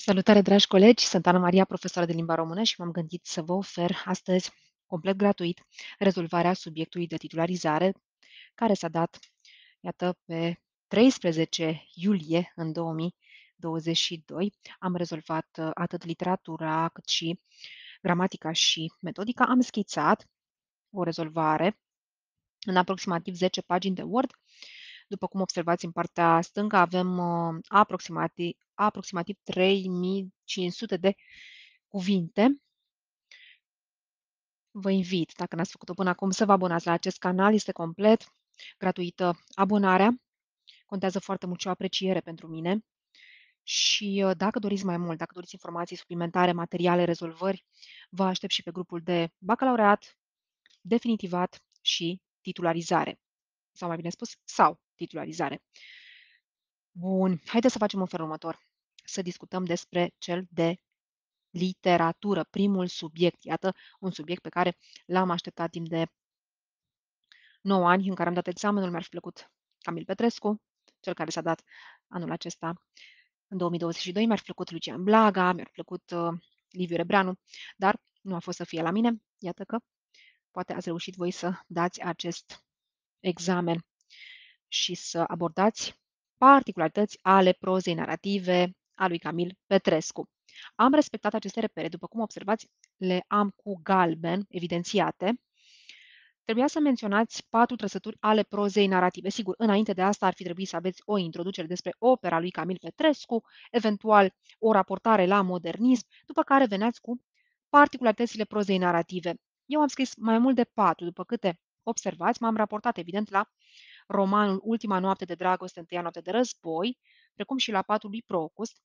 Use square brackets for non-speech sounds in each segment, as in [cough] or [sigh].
Salutare, dragi colegi! Sunt Ana Maria, profesoară de limba română și m-am gândit să vă ofer astăzi, complet gratuit, rezolvarea subiectului de titularizare care s-a dat, iată, pe 13 iulie în 2022. Am rezolvat uh, atât literatura cât și gramatica și metodica. Am schițat o rezolvare în aproximativ 10 pagini de Word după cum observați în partea stângă, avem uh, aproximativ, aproximativ 3500 de cuvinte. Vă invit, dacă n-ați făcut-o până acum, să vă abonați la acest canal. Este complet gratuită abonarea. Contează foarte mult și o apreciere pentru mine. Și uh, dacă doriți mai mult, dacă doriți informații suplimentare, materiale, rezolvări, vă aștept și pe grupul de bacalaureat, definitivat și titularizare. Sau mai bine spus, sau titularizare. Bun, haideți să facem un fel următor. Să discutăm despre cel de literatură, primul subiect. Iată, un subiect pe care l-am așteptat timp de 9 ani, în care am dat examenul, mi-ar fi plăcut Camil Petrescu, cel care s-a dat anul acesta în 2022, mi-ar fi plăcut Lucian Blaga, mi-ar fi plăcut uh, Liviu Rebranu. dar nu a fost să fie la mine. Iată că poate ați reușit voi să dați acest examen și să abordați particularități ale prozei narrative a lui Camil Petrescu. Am respectat aceste repere, după cum observați, le am cu galben evidențiate. Trebuia să menționați patru trăsături ale prozei narrative. Sigur, înainte de asta ar fi trebuit să aveți o introducere despre opera lui Camil Petrescu, eventual o raportare la modernism, după care veneați cu particularitățile prozei narrative. Eu am scris mai mult de patru, după câte observați, m-am raportat evident la romanul Ultima noapte de dragoste, întâia noapte de război, precum și la patul lui Procust,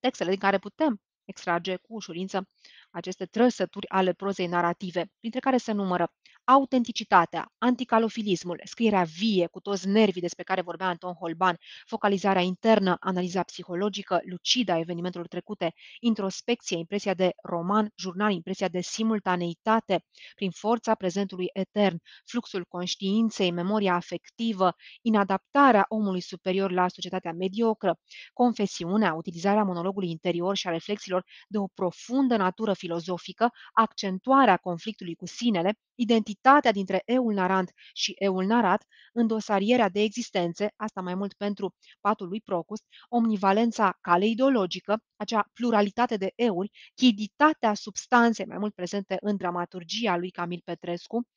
textele din care putem extrage cu ușurință aceste trăsături ale prozei narrative, printre care se numără autenticitatea, anticalofilismul, scrierea vie cu toți nervii despre care vorbea Anton Holban, focalizarea internă, analiza psihologică, lucida evenimentelor trecute, introspecție, impresia de roman, jurnal, impresia de simultaneitate, prin forța prezentului etern, fluxul conștiinței, memoria afectivă, inadaptarea omului superior la societatea mediocră, confesiunea, utilizarea monologului interior și a reflexiilor de o profundă natură filozofică, accentuarea conflictului cu sinele, identitatea dintre eul narant și eul narat, îndosarierea de existențe, asta mai mult pentru patul lui Procust, omnivalența caleidologică, acea pluralitate de euri, chiditatea substanței mai mult prezente în dramaturgia lui Camil Petrescu,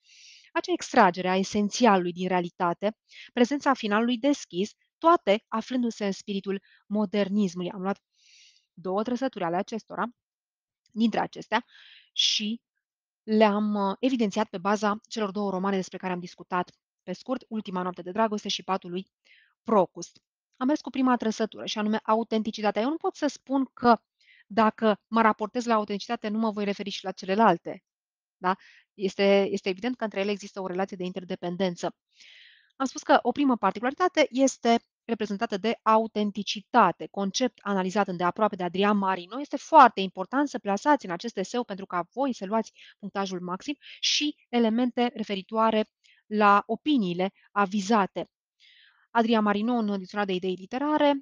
acea extragere a esențialului din realitate, prezența finalului deschis, toate aflându-se în spiritul modernismului. Am luat două trăsături ale acestora, dintre acestea și le-am uh, evidențiat pe baza celor două romane despre care am discutat pe scurt, Ultima noapte de dragoste și patul lui Procust. Am mers cu prima trăsătură și anume autenticitatea. Eu nu pot să spun că dacă mă raportez la autenticitate, nu mă voi referi și la celelalte. Da? Este, este evident că între ele există o relație de interdependență. Am spus că o primă particularitate este reprezentată de autenticitate, concept analizat îndeaproape de Adrian Marino. Este foarte important să plasați în acest eseu pentru ca voi să luați punctajul maxim și elemente referitoare la opiniile avizate. Adrian Marino, în dicționar de idei literare,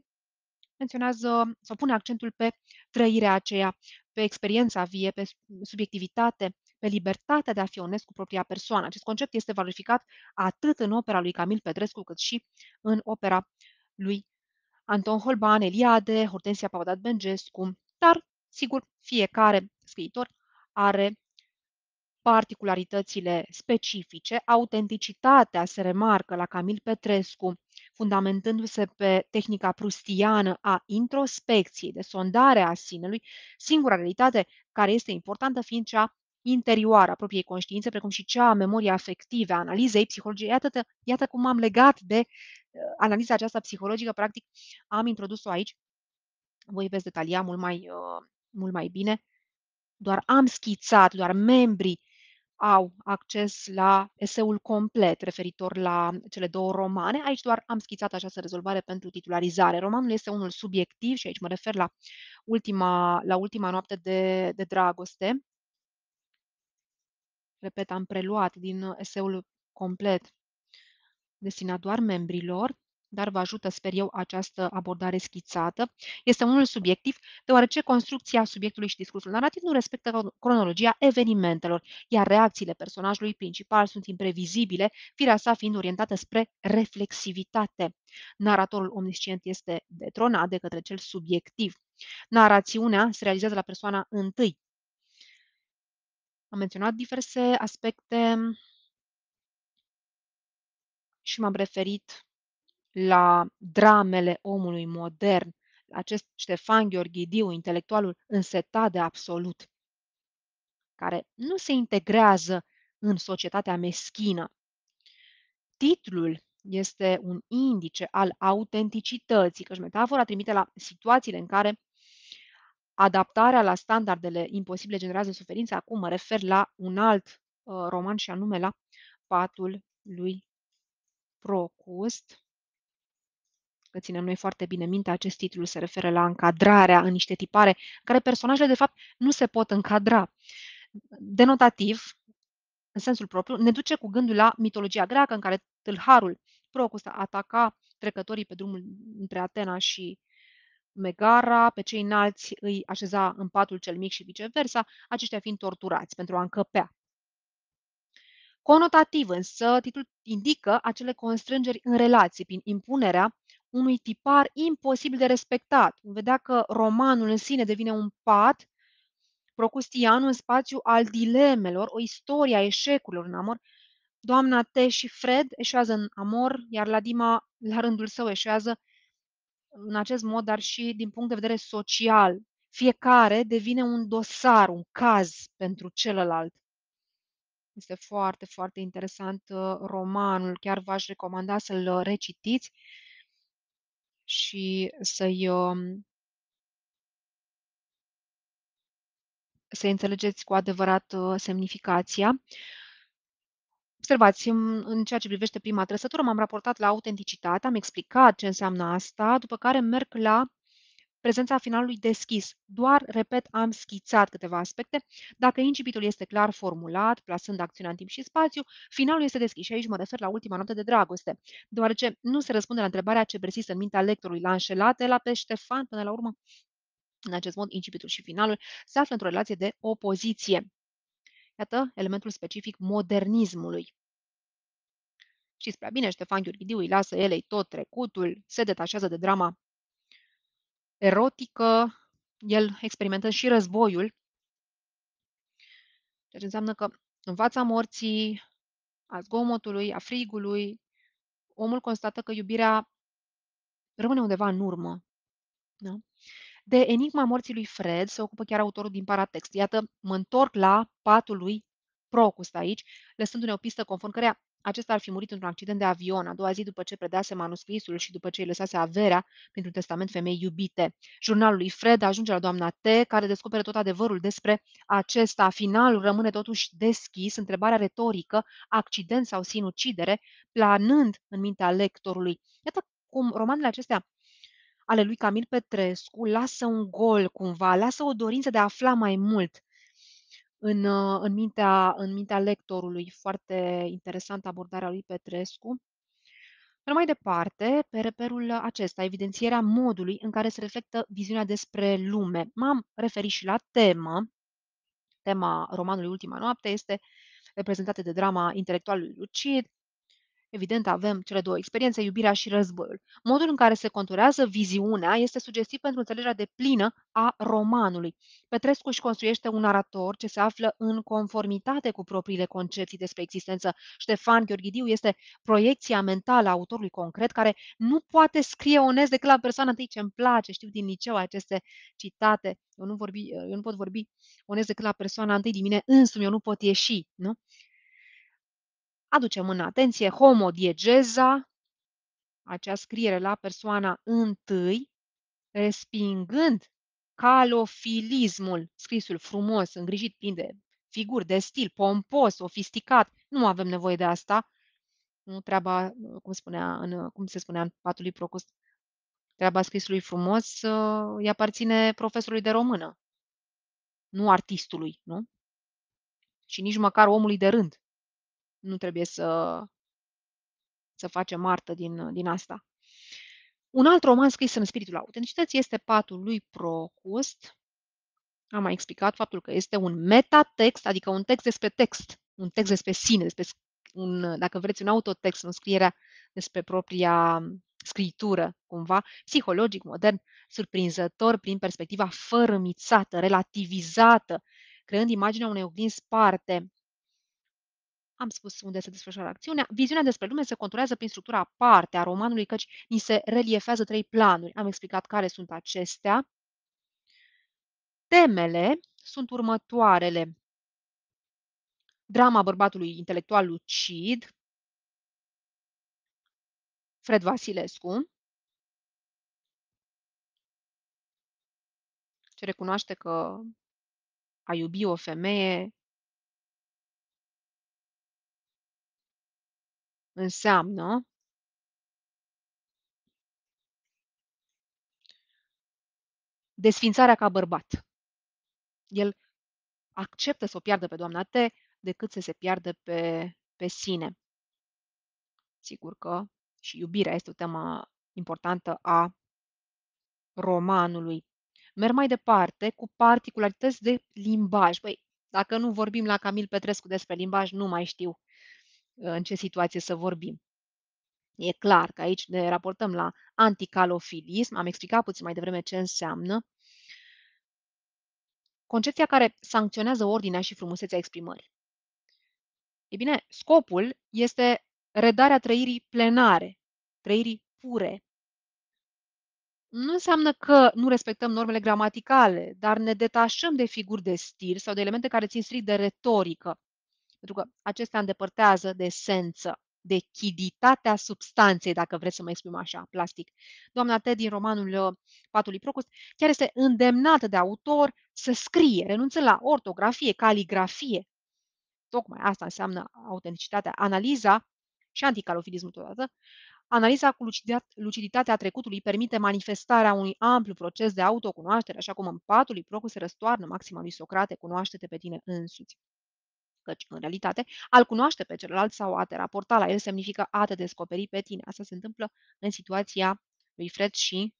menționează sau pune accentul pe trăirea aceea, pe experiența vie, pe subiectivitate, pe libertatea de a fi onest cu propria persoană. Acest concept este valorificat atât în opera lui Camil Pedrescu, cât și în opera lui Anton Holban, Eliade, Hortensia Paudat Bengescu, dar, sigur, fiecare scriitor are particularitățile specifice, autenticitatea se remarcă la Camil Petrescu, fundamentându-se pe tehnica prustiană a introspecției, de sondare a sinelui, singura realitate care este importantă fiind cea interioară a propriei conștiințe, precum și cea a memoriei afective, a analizei psihologiei. Iată, iată cum am legat de uh, analiza aceasta psihologică, practic am introdus-o aici. Voi veți detalia mult mai, uh, mult mai bine. Doar am schițat, doar membrii au acces la eseul complet referitor la cele două romane. Aici doar am schițat această rezolvare pentru titularizare. Romanul este unul subiectiv și aici mă refer la ultima, la ultima noapte de, de dragoste Repet, am preluat din uh, eseul complet destinat doar membrilor, dar vă ajută, sper eu, această abordare schițată. Este unul subiectiv, deoarece construcția subiectului și discursul narrativ nu respectă cronologia evenimentelor, iar reacțiile personajului principal sunt imprevizibile, firea sa fiind orientată spre reflexivitate. Naratorul omniscient este detronat de către cel subiectiv. Narațiunea se realizează la persoana întâi, am menționat diverse aspecte și m-am referit la dramele omului modern, acest Ștefan Gheorghidiu, intelectualul însetat de absolut, care nu se integrează în societatea meschină. Titlul este un indice al autenticității, căci metafora trimite la situațiile în care adaptarea la standardele imposibile generează suferință, acum mă refer la un alt uh, roman și anume la Patul lui Procust. Că ținem noi foarte bine minte, acest titlu se referă la încadrarea în niște tipare care personajele, de fapt, nu se pot încadra. Denotativ, în sensul propriu, ne duce cu gândul la mitologia greacă în care tâlharul Procust ataca trecătorii pe drumul între Atena și Megara, pe cei înalți îi așeza în patul cel mic și viceversa, aceștia fiind torturați pentru a încăpea. Conotativ însă, titlul indică acele constrângeri în relații prin impunerea unui tipar imposibil de respectat. Vedea că romanul în sine devine un pat, procustian, un spațiu al dilemelor, o istorie a eșecurilor în amor. Doamna T și Fred eșează în amor, iar Ladima, la rândul său, eșează în acest mod, dar și din punct de vedere social. Fiecare devine un dosar, un caz pentru celălalt. Este foarte, foarte interesant uh, romanul. Chiar v-aș recomanda să-l uh, recitiți și să-i um, să înțelegeți cu adevărat uh, semnificația observați, în, în ceea ce privește prima trăsătură, m-am raportat la autenticitate, am explicat ce înseamnă asta, după care merg la prezența finalului deschis. Doar, repet, am schițat câteva aspecte. Dacă incipitul este clar formulat, plasând acțiunea în timp și spațiu, finalul este deschis. Și aici mă refer la ultima notă de dragoste, deoarece nu se răspunde la întrebarea ce persistă în mintea lectorului, la înșelate, la pe Ștefan, până la urmă. În acest mod, incipitul și finalul se află într-o relație de opoziție. Iată elementul specific modernismului. Știți prea bine, Ștefan Gheorghidiu îi lasă elei tot trecutul, se detașează de drama erotică, el experimentă și războiul, ceea deci ce înseamnă că în fața morții, a zgomotului, a frigului, omul constată că iubirea rămâne undeva în urmă. Da? De enigma morții lui Fred se ocupă chiar autorul din paratext. Iată, mă întorc la patul lui Procust aici, lăsându-ne o pistă conform cărea acesta ar fi murit într-un accident de avion a doua zi după ce predase manuscrisul și după ce îi lăsase averea pentru testament femei iubite. Jurnalul lui Fred ajunge la doamna T, care descoperă tot adevărul despre acesta. Finalul rămâne totuși deschis, întrebarea retorică, accident sau sinucidere, planând în mintea lectorului. Iată cum romanele acestea ale lui Camil Petrescu lasă un gol cumva, lasă o dorință de a afla mai mult în, uh, în mintea în mintea lectorului, foarte interesantă abordarea lui Petrescu. Pe mai departe, pe reperul acesta, evidențierea modului în care se reflectă viziunea despre lume. M-am referit și la temă. Tema romanului Ultima noapte este reprezentată de drama intelectualului lucid, Evident, avem cele două experiențe, iubirea și războiul. Modul în care se conturează viziunea este sugestiv pentru înțelegerea de plină a romanului. Petrescu își construiește un narator ce se află în conformitate cu propriile concepții despre existență. Ștefan Gheorghidiu este proiecția mentală a autorului concret care nu poate scrie onest decât la persoana întâi ce îmi place. Știu din liceu aceste citate. Eu nu, vorbi, eu nu pot vorbi onest decât la persoana întâi din mine însumi, eu nu pot ieși. Nu? Aducem în atenție homodiegeza, acea scriere la persoana întâi, respingând calofilismul, scrisul frumos, îngrijit plin de figuri de stil, pompos, sofisticat, nu avem nevoie de asta. Nu treaba, cum, spunea în, cum se spunea în patul lui Procust, treaba scrisului frumos uh, îi aparține profesorului de română, nu artistului, nu? Și nici măcar omului de rând. Nu trebuie să, să facem artă din, din asta. Un alt roman scris în spiritul autenticității este Patul lui Procust. Am mai explicat faptul că este un metatext, adică un text despre text, un text despre sine, despre un, dacă vreți, un autotext, în scrierea despre propria scritură, cumva, psihologic, modern, surprinzător, prin perspectiva fărâmițată, relativizată, creând imaginea unei oglinzi sparte, am spus unde se desfășoară acțiunea, viziunea despre lume se conturează prin structura aparte a romanului, căci ni se reliefează trei planuri. Am explicat care sunt acestea. Temele sunt următoarele. Drama bărbatului intelectual lucid, Fred Vasilescu, ce recunoaște că a iubi o femeie înseamnă desfințarea ca bărbat. El acceptă să o piardă pe doamna T decât să se piardă pe, pe sine. Sigur că și iubirea este o temă importantă a romanului. Merg mai departe cu particularități de limbaj. Păi, dacă nu vorbim la Camil Petrescu despre limbaj, nu mai știu în ce situație să vorbim. E clar că aici ne raportăm la anticalofilism. Am explicat puțin mai devreme ce înseamnă. Concepția care sancționează ordinea și frumusețea exprimării. E bine, scopul este redarea trăirii plenare, trăirii pure. Nu înseamnă că nu respectăm normele gramaticale, dar ne detașăm de figuri de stil sau de elemente care țin strict de retorică pentru că acestea îndepărtează de esență, de chiditatea substanței, dacă vreți să mă exprim așa, plastic. Doamna T. din romanul uh, Patului Procust chiar este îndemnată de autor să scrie, renunță la ortografie, caligrafie. Tocmai asta înseamnă autenticitatea, analiza și anticalofilismul totodată, Analiza cu luciditatea trecutului permite manifestarea unui amplu proces de autocunoaștere, așa cum în patul lui Procu se răstoarnă maxima lui Socrate, cunoaște-te pe tine însuți căci, în realitate, al cunoaște pe celălalt sau a te raporta la el semnifică a te descoperi pe tine. Asta se întâmplă în situația lui Fred și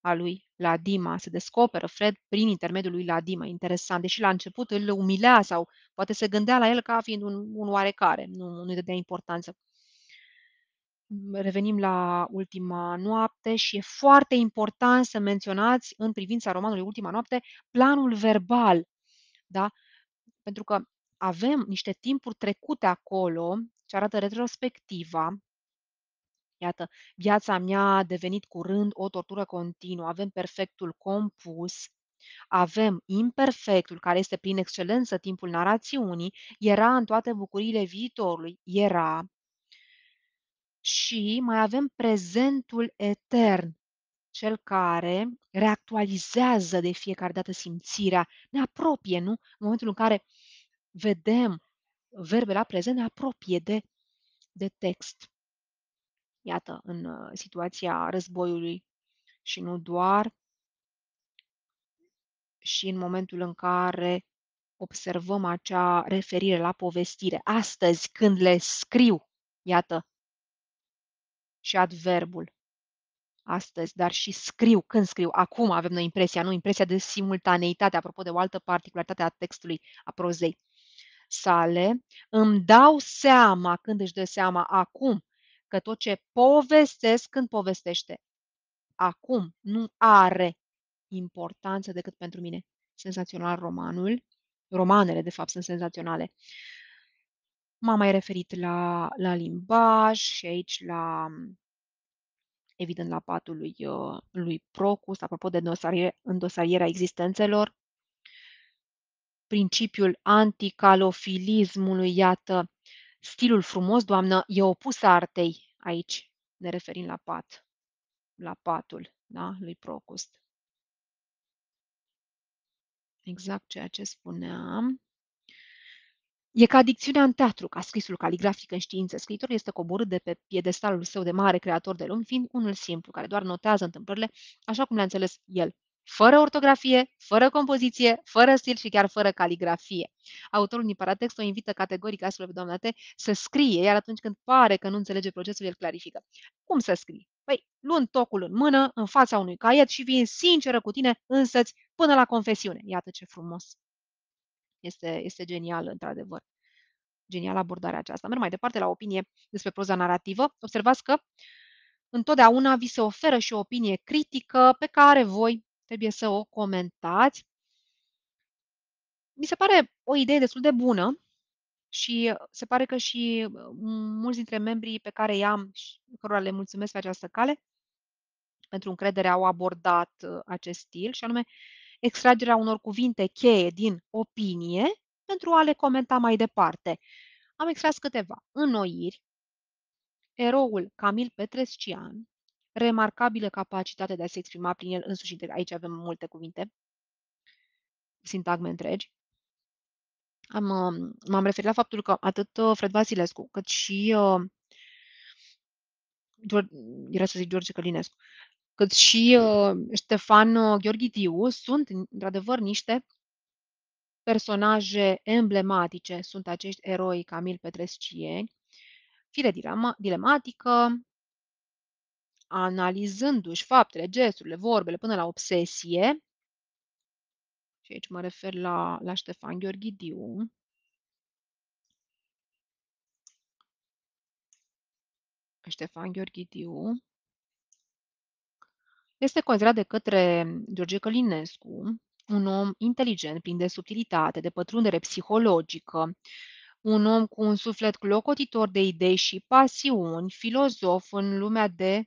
a lui Ladima. Se descoperă Fred prin intermediul lui Ladima. Interesant, deși la început îl umilea sau poate se gândea la el ca fiind un, un oarecare, nu, nu-i dădea importanță. Revenim la ultima noapte și e foarte important să menționați în privința romanului Ultima noapte planul verbal. Da? Pentru că avem niște timpuri trecute acolo ce arată retrospectiva. Iată, viața mea a devenit curând o tortură continuă. Avem perfectul compus, avem imperfectul, care este prin excelență timpul narațiunii, era în toate bucuriile viitorului, era. Și mai avem prezentul etern, cel care reactualizează de fiecare dată simțirea, ne apropie, nu? În momentul în care vedem verbele la prezent apropie de, de text. Iată, în uh, situația războiului și nu doar, și în momentul în care observăm acea referire la povestire. Astăzi, când le scriu, iată, și adverbul astăzi, dar și scriu, când scriu, acum avem noi impresia, nu impresia de simultaneitate, apropo de o altă particularitate a textului, a prozei sale, îmi dau seama, când își dă seama acum, că tot ce povestesc când povestește acum nu are importanță decât pentru mine. Senzațional romanul, romanele de fapt sunt senzaționale. M-am mai referit la, la limbaj și aici la, evident, la patul lui, uh, lui Procus, apropo de dosarier, existențelor, principiul anticalofilismului, iată, stilul frumos, doamnă, e opus artei aici. Ne referim la pat, la patul da? lui Procust. Exact ceea ce spuneam. E ca dicțiunea în teatru, ca scrisul caligrafic în știință. Scriitorul este coborât de pe piedestalul său de mare creator de lumi, fiind unul simplu, care doar notează întâmplările așa cum le-a înțeles el fără ortografie, fără compoziție, fără stil și chiar fără caligrafie. Autorul din paratext o invită categoric astfel pe doamna T să scrie, iar atunci când pare că nu înțelege procesul, el clarifică. Cum să scrii? Păi, luând tocul în mână, în fața unui caiet și vin sinceră cu tine însăți până la confesiune. Iată ce frumos! Este, este genial, într-adevăr genială abordarea aceasta. Merg mai departe la opinie despre proza narrativă. Observați că întotdeauna vi se oferă și o opinie critică pe care voi trebuie să o comentați. Mi se pare o idee destul de bună și uh, se pare că și uh, mulți dintre membrii pe care i-am și cărora le mulțumesc pe această cale pentru încredere au abordat uh, acest stil și anume extragerea unor cuvinte cheie din opinie pentru a le comenta mai departe. Am extras câteva înnoiri, eroul Camil Petrescian, remarcabilă capacitate de a se exprima prin el însuși, aici avem multe cuvinte, sintagme întregi. Am, um, m-am referit la faptul că atât uh, Fred Vasilescu, cât și uh, era să zic George Călinescu, cât și uh, Ștefan uh, Gheorghitiu sunt, într-adevăr, niște personaje emblematice, sunt acești eroi Camil Petrescieni, fire dilema, dilematică, uh, analizându-și faptele, gesturile, vorbele până la obsesie, și aici mă refer la, la Ștefan Gheorghidiu, Ștefan Gheorghidiu, este considerat de către George Călinescu un om inteligent, plin de subtilitate, de pătrundere psihologică, un om cu un suflet clocotitor de idei și pasiuni, filozof în lumea de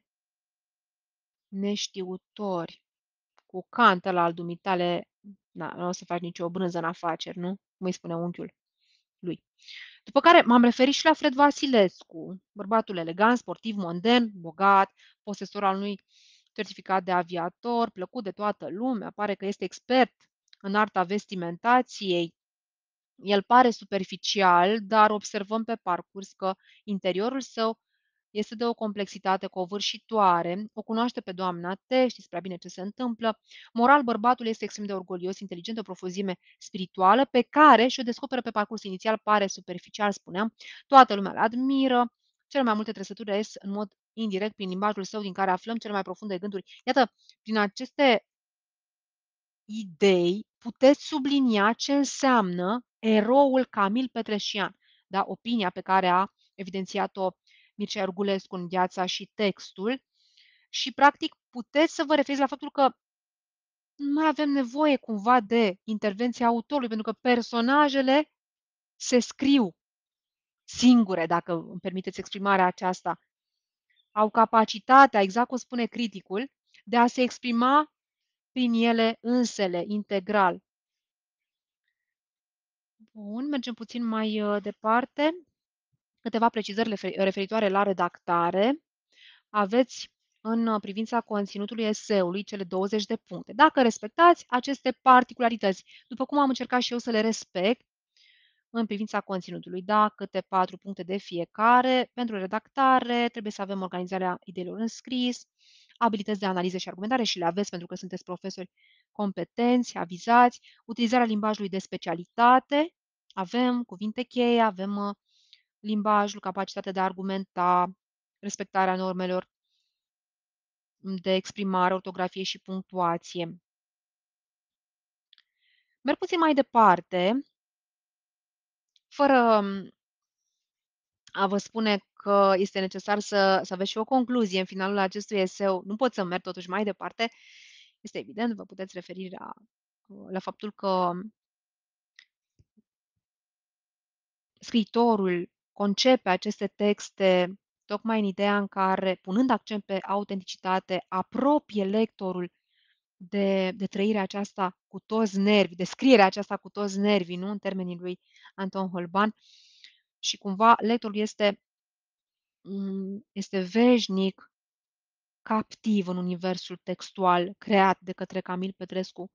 neștiutori, cu cantă la al dumitale, da, nu o să faci nicio brânză în afaceri, nu? Cum îi spune unchiul lui. După care m-am referit și la Fred Vasilescu, bărbatul elegant, sportiv, mondern, bogat, posesor al unui certificat de aviator, plăcut de toată lumea, pare că este expert în arta vestimentației. El pare superficial, dar observăm pe parcurs că interiorul său este de o complexitate covârșitoare, o cunoaște pe doamna T, știți prea bine ce se întâmplă. Moral, bărbatul este extrem de orgolios, inteligent, o profuzime spirituală pe care și-o descoperă pe parcurs inițial, pare superficial, spuneam, toată lumea îl admiră, cele mai multe trăsături ies în mod indirect prin limbajul său din care aflăm cele mai profunde gânduri. Iată, prin aceste idei puteți sublinia ce înseamnă eroul Camil Petreșian, da? opinia pe care a evidențiat-o Mircea Ergulescu în viața și textul și practic puteți să vă referiți la faptul că nu mai avem nevoie cumva de intervenția autorului, pentru că personajele se scriu singure, dacă îmi permiteți exprimarea aceasta. Au capacitatea, exact cum spune criticul, de a se exprima prin ele însele, integral. Bun, mergem puțin mai uh, departe câteva precizări referitoare la redactare. Aveți în uh, privința conținutului eseului cele 20 de puncte. Dacă respectați aceste particularități, după cum am încercat și eu să le respect, în privința conținutului, da, câte patru puncte de fiecare. Pentru redactare trebuie să avem organizarea ideilor în scris, abilități de analiză și argumentare și le aveți pentru că sunteți profesori competenți, avizați, utilizarea limbajului de specialitate, avem cuvinte cheie, avem uh, limbajul, capacitatea de a argumenta, respectarea normelor de exprimare, ortografie și punctuație. Merg puțin mai departe, fără mm, a vă spune că este necesar să, să aveți și o concluzie în finalul acestui eseu. Nu pot să merg totuși mai departe. Este evident, vă puteți referi la, la faptul că mm, scriitorul concepe aceste texte tocmai în ideea în care, punând accent pe autenticitate, apropie lectorul de, de trăirea aceasta cu toți nervi, de scrierea aceasta cu toți nervii, nu în termenii lui Anton Holban. Și cumva lectorul este, mm, este veșnic captiv în universul textual creat de către Camil Petrescu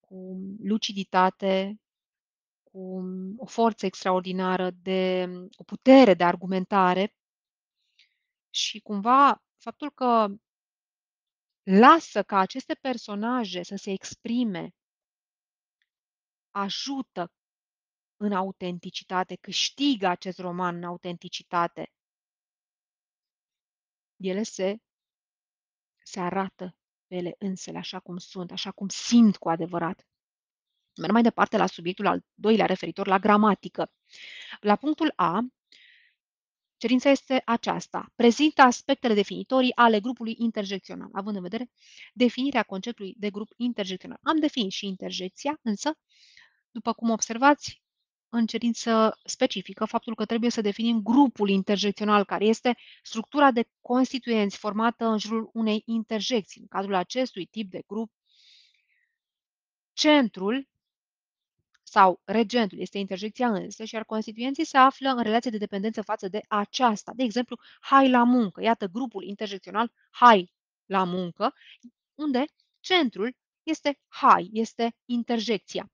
cu luciditate, cu mm, o forță extraordinară de o putere de argumentare și cumva faptul că lasă ca aceste personaje să se exprime ajută în autenticitate, câștigă acest roman în autenticitate. Ele se, se arată pe ele însele, așa cum sunt, așa cum simt cu adevărat. Merg mai departe la subiectul al doilea referitor la gramatică. La punctul A, Cerința este aceasta. Prezintă aspectele definitorii ale grupului interjecțional, având în vedere definirea conceptului de grup interjecțional. Am definit și interjecția, însă, după cum observați, în cerință specifică, faptul că trebuie să definim grupul interjecțional, care este structura de constituenți formată în jurul unei interjecții. În cadrul acestui tip de grup, centrul sau regentul este interjecția însă, și ar constituenții se află în relație de dependență față de aceasta. De exemplu, hai la muncă. Iată grupul interjecțional hai la muncă, unde centrul este hai, este interjecția.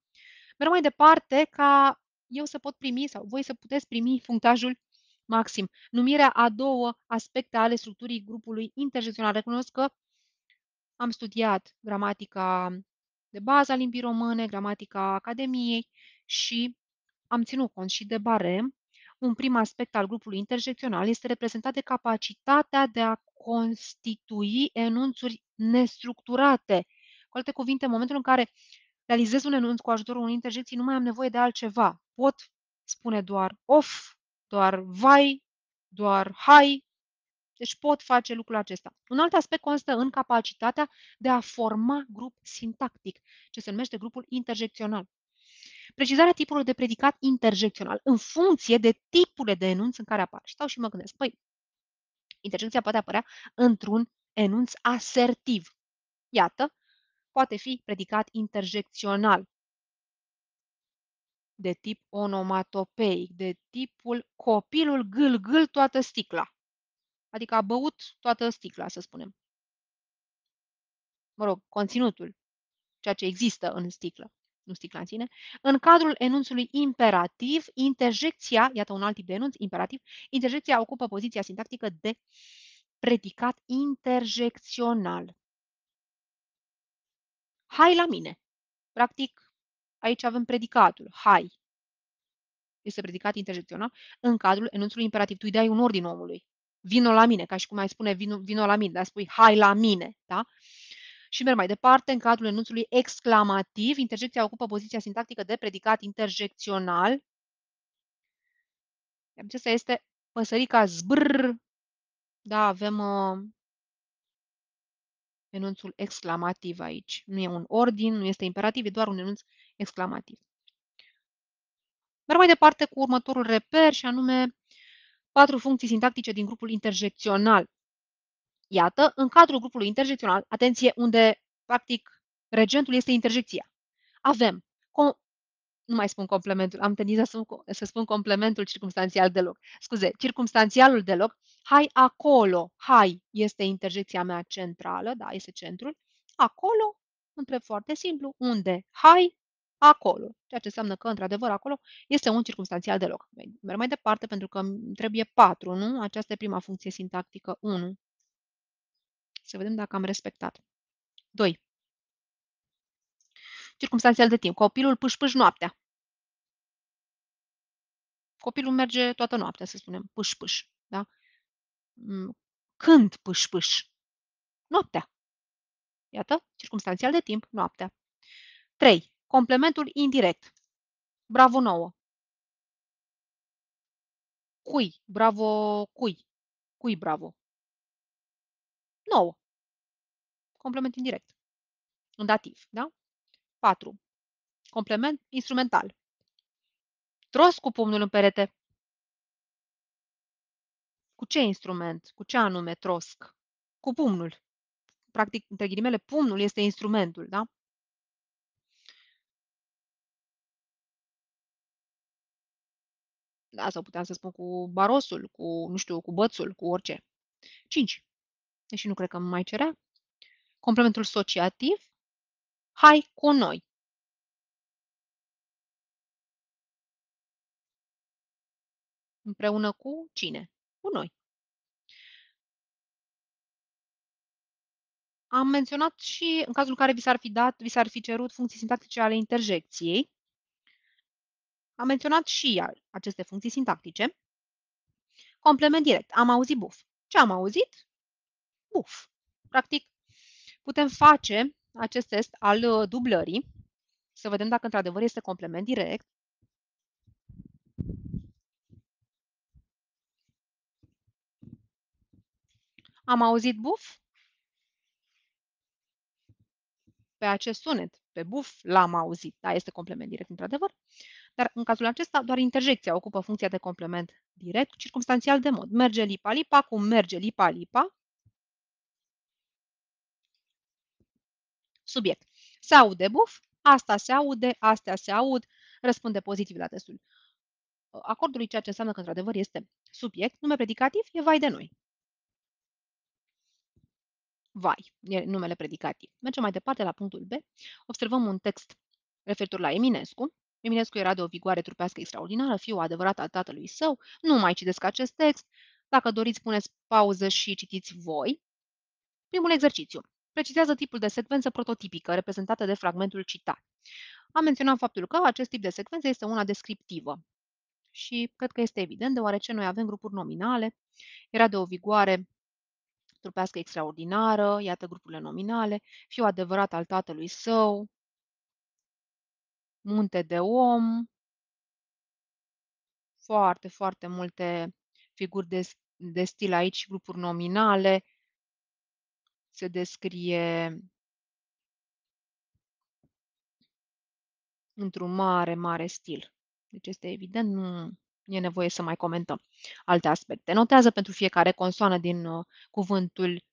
Merg mai departe ca eu să pot primi sau voi să puteți primi punctajul maxim. Numirea a două aspecte ale structurii grupului interjecțional. Recunosc că am studiat gramatica de bază a limbii române, gramatica Academiei și am ținut cont și de barem. Un prim aspect al grupului interjecțional este reprezentat de capacitatea de a constitui enunțuri nestructurate. Cu alte cuvinte, în momentul în care realizez un enunț cu ajutorul unei interjecții, nu mai am nevoie de altceva. Pot spune doar of, doar vai, doar hai, deci pot face lucrul acesta. Un alt aspect constă în capacitatea de a forma grup sintactic, ce se numește grupul interjecțional. Precizarea tipului de predicat interjecțional în funcție de tipurile de enunț în care apar. Stau și mă gândesc, păi, interjecția poate apărea într-un enunț asertiv. Iată, poate fi predicat interjecțional de tip onomatopeic, de tipul copilul gâlgâl toată sticla. Adică a băut toată sticla, să spunem. Mă rog, conținutul, ceea ce există în sticlă, nu sticla în sine. În cadrul enunțului imperativ, interjecția, iată un alt tip de enunț, imperativ, interjecția ocupă poziția sintactică de predicat interjecțional. Hai la mine. Practic, aici avem predicatul. Hai. Este predicat interjecțional în cadrul enunțului imperativ. Tu îi dai un ordin omului vino la mine, ca și cum ai spune vino, vino la mine, dar spui hai la mine, da? Și merg mai departe, în cadrul enunțului exclamativ, interjecția ocupă poziția sintactică de predicat interjecțional. Acesta este păsărica zbr. Da, avem uh, enunțul exclamativ aici. Nu e un ordin, nu este imperativ, e doar un enunț exclamativ. Merg mai departe cu următorul reper și anume patru funcții sintactice din grupul interjecțional. Iată, în cadrul grupului interjecțional, atenție, unde, practic, regentul este interjecția. Avem, com- nu mai spun complementul, am tendința să, să spun complementul circumstanțial deloc. Scuze, circumstanțialul deloc. Hai acolo, hai este interjecția mea centrală, da, este centrul. Acolo, întreb foarte simplu, unde hai acolo. Ceea ce înseamnă că, într-adevăr, acolo este un circumstanțial deloc. Merg mai departe pentru că trebuie 4, nu? Aceasta e prima funcție sintactică 1. Să vedem dacă am respectat. 2. Circumstanțial de timp. Copilul pâș-pâș noaptea. Copilul merge toată noaptea, să spunem, pâș-pâș. Da? Mm, când pâș-pâș? Noaptea. Iată, circumstanțial de timp, noaptea. 3. Complementul indirect. Bravo nouă. Cui? Bravo cui? Cui bravo? Nouă. Complement indirect. În dativ, da? 4. Complement instrumental. Tros cu pumnul în perete. Cu ce instrument? Cu ce anume trosc? Cu pumnul. Practic, între ghilimele, pumnul este instrumentul, da? Da, sau puteam să spun cu barosul, cu, nu știu, cu bățul, cu orice. 5. Deși nu cred că mai cerea. Complementul sociativ. Hai cu noi. Împreună cu cine? Cu noi. Am menționat și în cazul în care vi s-ar fi dat, vi s-ar fi cerut funcții sintactice ale interjecției. Am menționat și aceste funcții sintactice. Complement direct. Am auzit buf. Ce am auzit? Buf. Practic, putem face acest test al uh, dublării, să vedem dacă într-adevăr este complement direct. Am auzit buf? Pe acest sunet, pe buf, l-am auzit. Da, este complement direct, într-adevăr. Dar în cazul acesta doar interjecția ocupă funcția de complement direct, circumstanțial de mod. Merge lipa-lipa cu merge lipa-lipa. Subiect. Se aude buf, asta se aude, astea se aud, răspunde pozitiv la testul ă, acordului, ceea ce înseamnă că într-adevăr este subiect, nume predicativ e vai de noi. Vai, e numele predicativ. Mergem mai departe la punctul B. Observăm un text referitor la Eminescu, Eminescu era de o vigoare trupească extraordinară, fiu adevărat al tatălui său. Nu mai citesc acest text. Dacă doriți, puneți pauză și citiți voi. Primul exercițiu. Precizează tipul de secvență prototipică reprezentată de fragmentul citat. Am menționat faptul că acest tip de secvență este una descriptivă și cred că este evident, deoarece noi avem grupuri nominale, era de o vigoare trupească extraordinară, iată grupurile nominale, fiu adevărat al tatălui său, Munte de om, foarte, foarte multe figuri de, de stil aici grupuri nominale. Se descrie într-un mare, mare stil. Deci este evident, nu e nevoie să mai comentăm alte aspecte. Notează pentru fiecare consoană din uh, cuvântul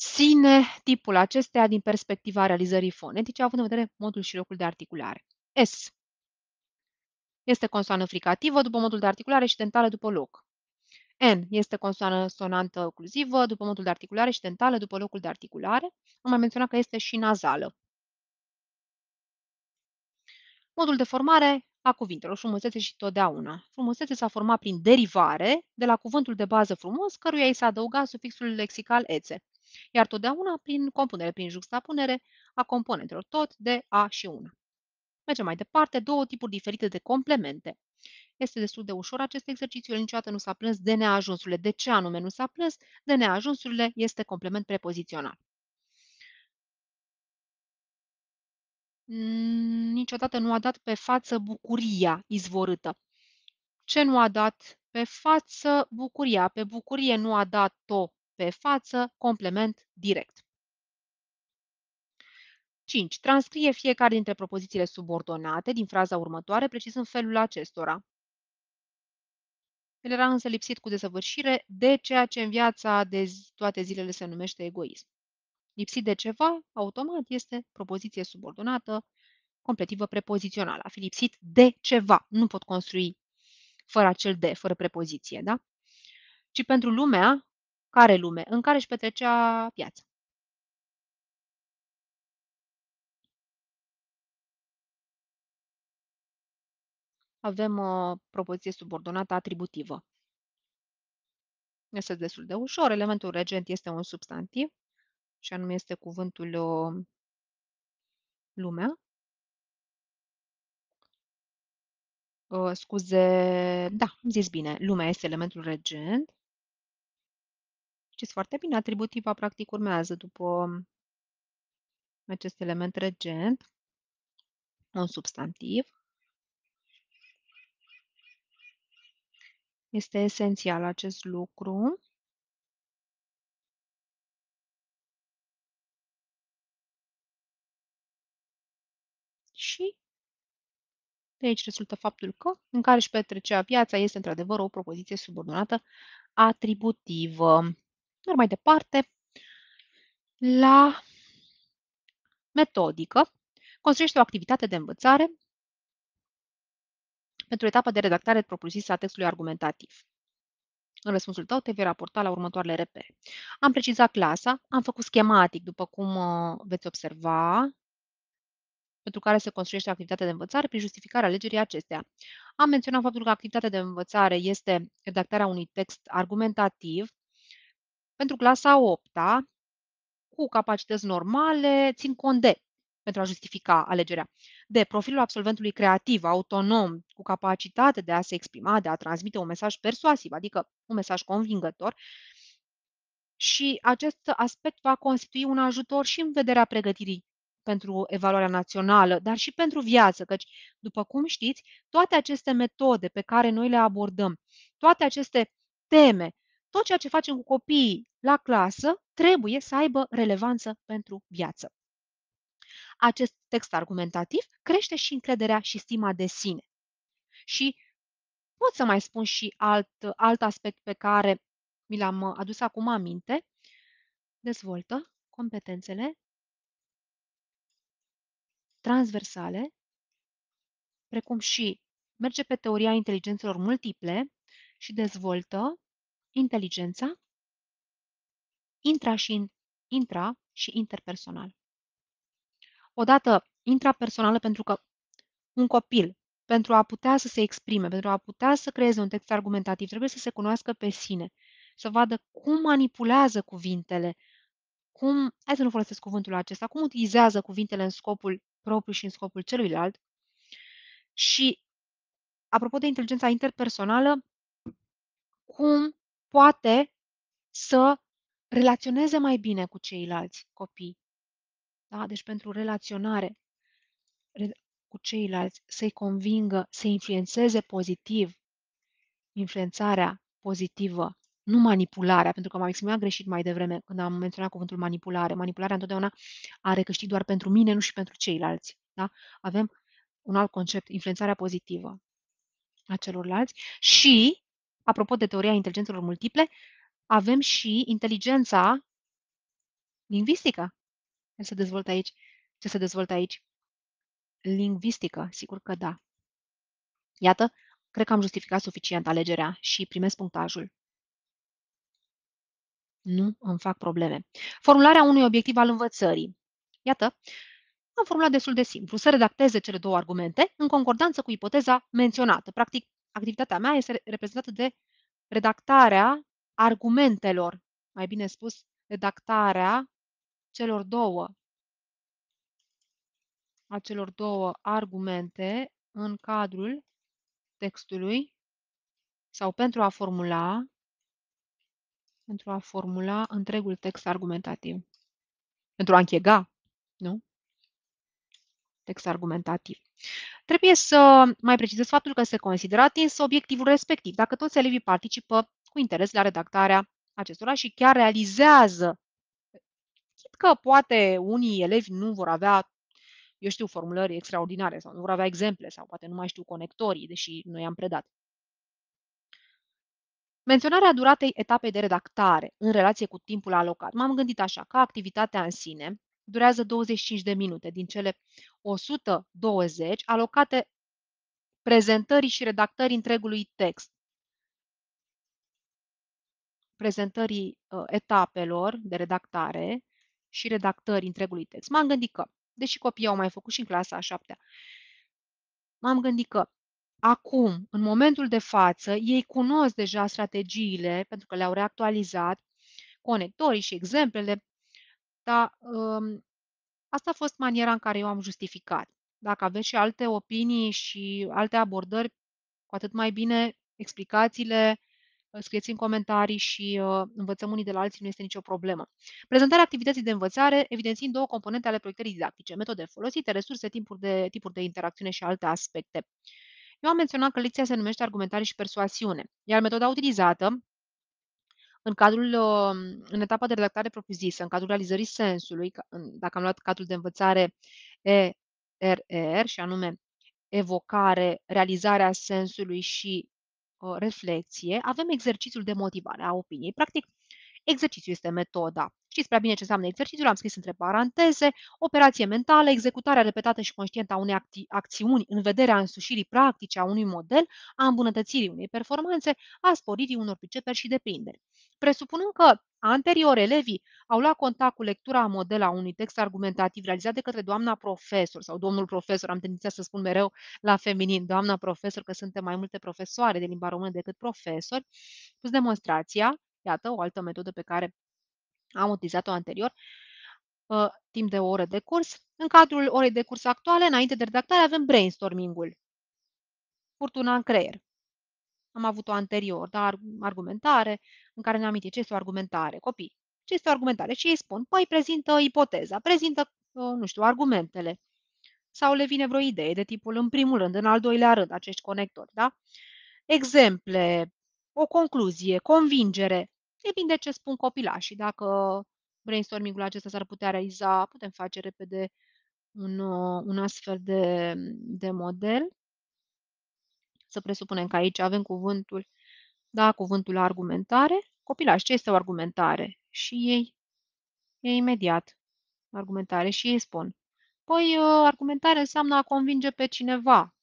ține tipul acesteia din perspectiva realizării fonetice, având în vedere modul și locul de articulare. S. Este consoană fricativă după modul de articulare și dentală după loc. N este consoană sonantă ocluzivă după modul de articulare și dentală după locul de articulare. Am mai menționat că este și nazală. Modul de formare a cuvintelor, frumusețe și totdeauna. Frumusețe s-a format prin derivare de la cuvântul de bază frumos, căruia i s-a adăugat sufixul lexical ețe iar totdeauna prin compunere, prin juxtapunere a componentelor, tot de a și una. Mergem mai departe, două tipuri diferite de complemente. Este destul de ușor acest exercițiu, el niciodată nu s-a plâns de neajunsurile. De ce anume nu s-a plâns? De neajunsurile este complement prepozițional. Niciodată nu a dat pe față bucuria izvorâtă. Ce nu a dat pe față? Bucuria. Pe bucurie nu a dat-o pe față, complement direct. 5. Transcrie fiecare dintre propozițiile subordonate din fraza următoare, precis în felul acestora. El era însă lipsit cu desăvârșire de ceea ce în viața de toate zilele se numește egoism. Lipsit de ceva, automat este propoziție subordonată, completivă prepozițională. A fi lipsit de ceva. Nu pot construi fără acel de, fără prepoziție, da? Ci pentru lumea care lume? În care își petrecea viața. Avem o uh, propoziție subordonată atributivă. Este destul de ușor. Elementul regent este un substantiv și anume este cuvântul uh, lumea. Uh, scuze, da, am zis bine, lumea este elementul regent. Știți foarte bine, atributiva practic urmează după acest element regent, un substantiv. Este esențial acest lucru. Și de aici rezultă faptul că în care își petrecea viața este într-adevăr o propoziție subordonată atributivă. Dar mai departe, la metodică, construiește o activitate de învățare pentru etapa de redactare propriu-zisă a textului argumentativ. În răspunsul tău te vei raporta la următoarele repere. Am precizat clasa, am făcut schematic, după cum uh, veți observa, pentru care se construiește activitatea de învățare prin justificarea alegerii acesteia. Am menționat faptul că activitatea de învățare este redactarea unui text argumentativ pentru clasa 8 cu capacități normale, țin cont de, pentru a justifica alegerea, de profilul absolventului creativ, autonom, cu capacitate de a se exprima, de a transmite un mesaj persuasiv, adică un mesaj convingător, și acest aspect va constitui un ajutor și în vederea pregătirii pentru evaluarea națională, dar și pentru viață, căci, după cum știți, toate aceste metode pe care noi le abordăm, toate aceste teme tot ceea ce facem cu copiii la clasă trebuie să aibă relevanță pentru viață. Acest text argumentativ crește și încrederea și stima de sine. Și pot să mai spun și alt, alt aspect pe care mi l-am adus acum aminte. Dezvoltă competențele transversale, precum și merge pe teoria inteligențelor multiple și dezvoltă Inteligența, intra și, intra și interpersonal. Odată, intrapersonală pentru că un copil, pentru a putea să se exprime, pentru a putea să creeze un text argumentativ, trebuie să se cunoască pe sine, să vadă cum manipulează cuvintele, cum, hai să nu folosesc cuvântul acesta, cum utilizează cuvintele în scopul propriu și în scopul celuilalt. Și, apropo de inteligența interpersonală, cum poate să relaționeze mai bine cu ceilalți copii. Da? Deci pentru relaționare cu ceilalți, să-i convingă, să influențeze pozitiv, influențarea pozitivă, nu manipularea, pentru că m-am exprimat greșit mai devreme când am menționat cuvântul manipulare. Manipularea întotdeauna are câștig doar pentru mine, nu și pentru ceilalți. Da? Avem un alt concept, influențarea pozitivă a celorlalți și apropo de teoria inteligențelor multiple, avem și inteligența lingvistică. Ce se dezvoltă aici? Ce se dezvoltă aici? Lingvistică, sigur că da. Iată, cred că am justificat suficient alegerea și primesc punctajul. Nu îmi fac probleme. Formularea unui obiectiv al învățării. Iată, am formulat destul de simplu, să redacteze cele două argumente în concordanță cu ipoteza menționată. Practic, activitatea mea este reprezentată de redactarea argumentelor, mai bine spus, redactarea celor două, a celor două argumente în cadrul textului sau pentru a formula pentru a formula întregul text argumentativ. Pentru a închega, nu? text argumentativ. Trebuie să mai precizez faptul că se consideră atins obiectivul respectiv, dacă toți elevii participă cu interes la redactarea acestora și chiar realizează. Chit că poate unii elevi nu vor avea, eu știu, formulări extraordinare sau nu vor avea exemple sau poate nu mai știu conectorii, deși noi am predat. Menționarea duratei etapei de redactare în relație cu timpul alocat. M-am gândit așa, ca activitatea în sine, durează 25 de minute din cele 120 alocate prezentării și redactării întregului text, prezentării uh, etapelor de redactare și redactării întregului text. M-am gândit că, deși copiii au mai făcut și în clasa a șaptea, m-am gândit că acum, în momentul de față, ei cunosc deja strategiile, pentru că le-au reactualizat, conectorii și exemplele, dar, um, asta a fost maniera în care eu am justificat. Dacă aveți și alte opinii și alte abordări, cu atât mai bine, Explicațiile scrieți în comentarii și, uh, învățăm unii de la alții, nu este nicio problemă. Prezentarea activității de învățare, evidențind două componente ale proiectării didactice: metode folosite, resurse, timpuri de tipuri de interacțiune și alte aspecte. Eu am menționat că lecția se numește Argumentare și persoasiune, iar metoda utilizată în cadrul, um, în etapa de redactare propriu-zisă, în cadrul realizării sensului, dacă am luat cadrul de învățare ERR, și anume evocare, realizarea sensului și uh, reflexie, avem exercițiul de motivare a opiniei. Practic, Exercițiul este metoda. Știți prea bine ce înseamnă exercițiul, am scris între paranteze, operație mentală, executarea repetată și conștientă a unei acti- acțiuni în vederea însușirii practice a unui model, a îmbunătățirii unei performanțe, a sporirii unor priceperi și deprinderi. Presupunând că anterior elevii au luat contact cu lectura model a unui text argumentativ realizat de către doamna profesor sau domnul profesor, am tendința să spun mereu la feminin, doamna profesor, că suntem mai multe profesoare de limba română decât profesori, Cu demonstrația Iată o altă metodă pe care am utilizat-o anterior ă, timp de o oră de curs. În cadrul orei de curs actuale, înainte de redactare, avem brainstorming-ul. Furtuna în creier. Am avut-o anterior, dar argumentare, în care ne am ce este o argumentare, copii. Ce este o argumentare? Și ei spun, păi prezintă ipoteza, prezintă, ă, nu știu, argumentele. Sau le vine vreo idee de tipul, în primul rând, în al doilea rând, acești conectori, da? Exemple, o concluzie, convingere. Depinde ce spun copilașii. Dacă brainstorming-ul acesta s-ar putea realiza, putem face repede un, uh, un astfel de, de model. Să presupunem că aici avem cuvântul, da, cuvântul argumentare. Copilași, ce este o argumentare? Și ei, e imediat argumentare și ei spun. Păi, uh, argumentare înseamnă a convinge pe cineva,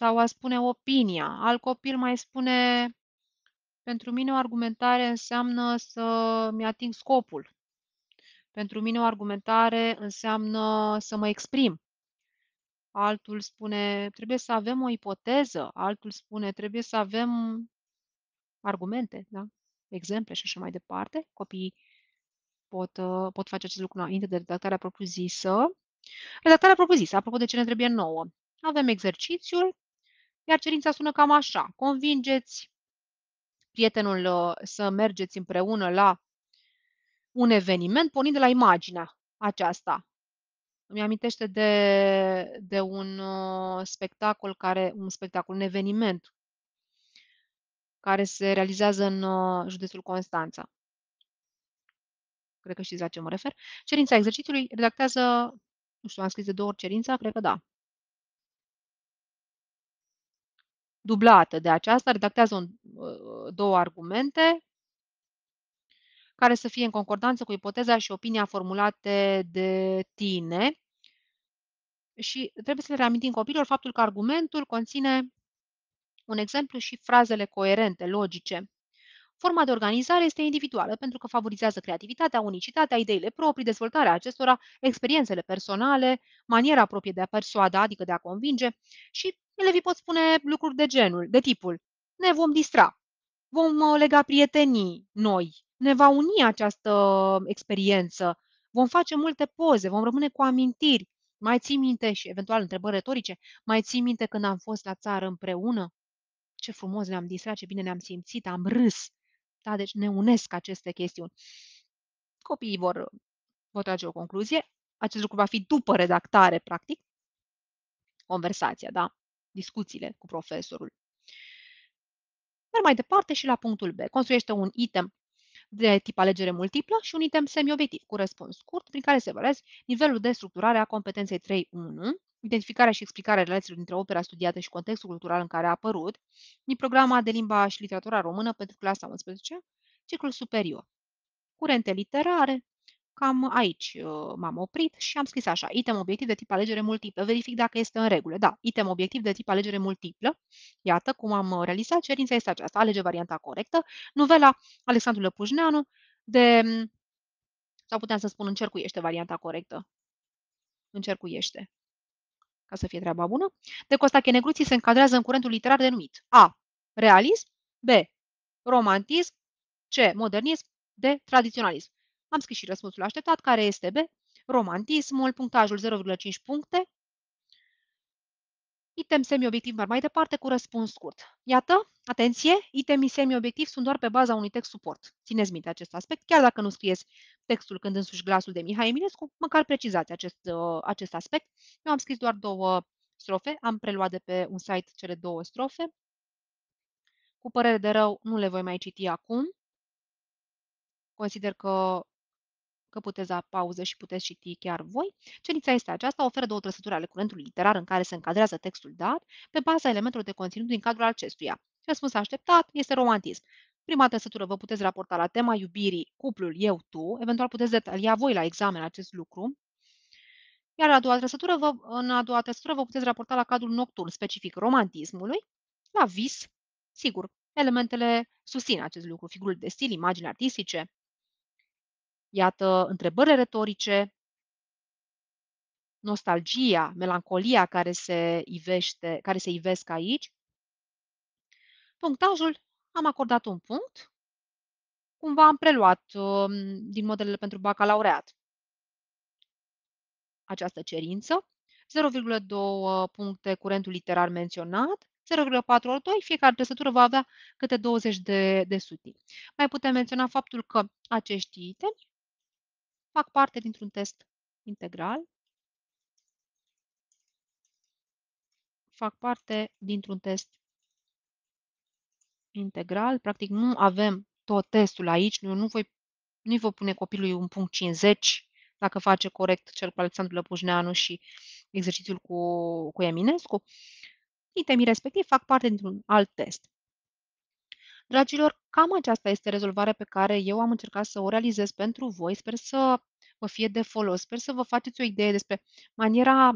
sau a spune opinia. Al copil mai spune, pentru mine o argumentare înseamnă să-mi ating scopul. Pentru mine o argumentare înseamnă să mă exprim. Altul spune, trebuie să avem o ipoteză. Altul spune, trebuie să avem argumente, da? exemple și așa mai departe. Copiii pot, ă, pot face acest lucru înainte de redactarea propriu-zisă. Redactarea propriu-zisă, apropo de ce ne trebuie nouă. Avem exercițiul, iar cerința sună cam așa. Convingeți prietenul uh, să mergeți împreună la un eveniment pornind de la imaginea aceasta. Îmi amintește de, de un uh, spectacol care, un spectacol, un eveniment care se realizează în uh, județul Constanța. Cred că știți la ce mă refer. Cerința exercițiului redactează, nu știu, am scris de două ori cerința, cred că da. dublată de aceasta, redactează un, uh, două argumente care să fie în concordanță cu ipoteza și opinia formulate de tine. Și trebuie să le reamintim copilor faptul că argumentul conține un exemplu și frazele coerente, logice. Forma de organizare este individuală pentru că favorizează creativitatea, unicitatea, ideile proprii, dezvoltarea acestora, experiențele personale, maniera proprie de a persuada, adică de a convinge și elevii pot spune lucruri de genul, de tipul ne vom distra, vom uh, lega prietenii noi, ne va uni această experiență, vom face multe poze, vom rămâne cu amintiri, mai ții minte și eventual întrebări retorice, mai ții minte când am fost la țară împreună? Ce frumos ne-am distrat, ce bine ne-am simțit, am râs. Da, deci ne unesc aceste chestiuni. Copiii vor, uh, vor trage o concluzie. Acest lucru va fi după redactare, practic. Conversația, da? discuțiile cu profesorul. Merg mai departe și la punctul B. Construiește un item de tip alegere multiplă și un item semiobiectiv cu răspuns scurt, prin care se vălezi nivelul de structurare a competenței 3.1, identificarea și explicarea relațiilor dintre opera studiată și contextul cultural în care a apărut, din programa de limba și literatura română pentru clasa 11, ciclul superior. Curente literare, Cam aici uh, m-am oprit și am scris așa, item obiectiv de tip alegere multiplă, verific dacă este în regulă. Da, item obiectiv de tip alegere multiplă, iată cum am uh, realizat, cerința este aceasta, alege varianta corectă. nuvela Alexandru Lăpușneanu de, mm, sau puteam să spun încercuiește varianta corectă, încercuiește ca să fie treaba bună, de Costache Negruții se încadrează în curentul literar denumit A. Realism, B. Romantism, C. Modernism, D. Tradiționalism. Am scris și răspunsul așteptat, care este B, romantismul, punctajul 0,5 puncte, item semi-obiectiv mai, mai departe cu răspuns scurt. Iată, atenție, itemii semi-obiectiv sunt doar pe baza unui text suport. Țineți minte acest aspect, chiar dacă nu scrieți textul când însuși glasul de Mihai Eminescu, măcar precizați acest, uh, acest aspect. Eu am scris doar două strofe, am preluat de pe un site cele două strofe. Cu părere de rău, nu le voi mai citi acum. Consider că că puteți da pauză și puteți citi chiar voi. Cerința este aceasta, oferă două trăsături ale curentului literar în care se încadrează textul dat, pe baza elementelor de conținut din cadrul acestuia. Răspuns așteptat este romantism. Prima trăsătură vă puteți raporta la tema iubirii, cuplul, eu, tu, eventual puteți detalia voi la examen acest lucru, iar a doua trăsătură vă, în a doua trăsătură vă puteți raporta la cadrul nocturn specific romantismului, la vis, sigur, elementele susțin acest lucru, figuri de stil, imagini artistice, Iată întrebările retorice, nostalgia, melancolia care se, ivește, care se ivesc aici. Punctajul, am acordat un punct, cumva am preluat um, din modelele pentru bacalaureat această cerință, 0,2 puncte curentul literar menționat, 0,4 ori 2, fiecare trăsătură va avea câte 20 de, de sutimi. Mai putem menționa faptul că acești itemi fac parte dintr-un test integral, fac parte dintr-un test integral, practic nu avem tot testul aici, nu voi, nu voi pune copilului un punct 50 dacă face corect cel cu Alexandru Lăpușneanu și exercițiul cu, cu Eminescu, itemii respectiv fac parte dintr-un alt test. Dragilor, cam aceasta este rezolvarea pe care eu am încercat să o realizez pentru voi. Sper să vă fie de folos, sper să vă faceți o idee despre maniera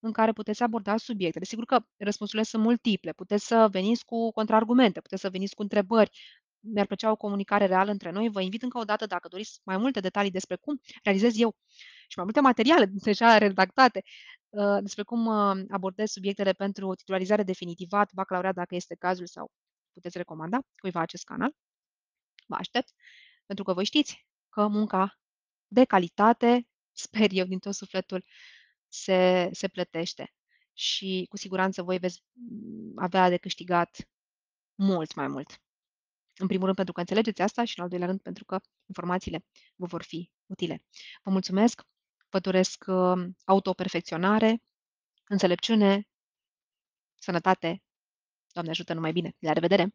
în care puteți aborda subiectele. Sigur că răspunsurile sunt multiple, puteți să veniți cu contraargumente, puteți să veniți cu întrebări. Mi-ar plăcea o comunicare reală între noi. Vă invit încă o dată, dacă doriți mai multe detalii despre cum realizez eu și mai multe materiale [laughs] deja redactate uh, despre cum uh, abordez subiectele pentru titularizare definitivă, bacalaureat dacă este cazul sau puteți recomanda cuiva acest canal. Vă aștept, pentru că voi știți că munca de calitate, sper eu din tot sufletul, se, se plătește și cu siguranță voi veți avea de câștigat mult mai mult. În primul rând pentru că înțelegeți asta și în al doilea rând pentru că informațiile vă vor fi utile. Vă mulțumesc, vă doresc uh, autoperfecționare, înțelepciune, sănătate Doamne ajută numai bine! La revedere!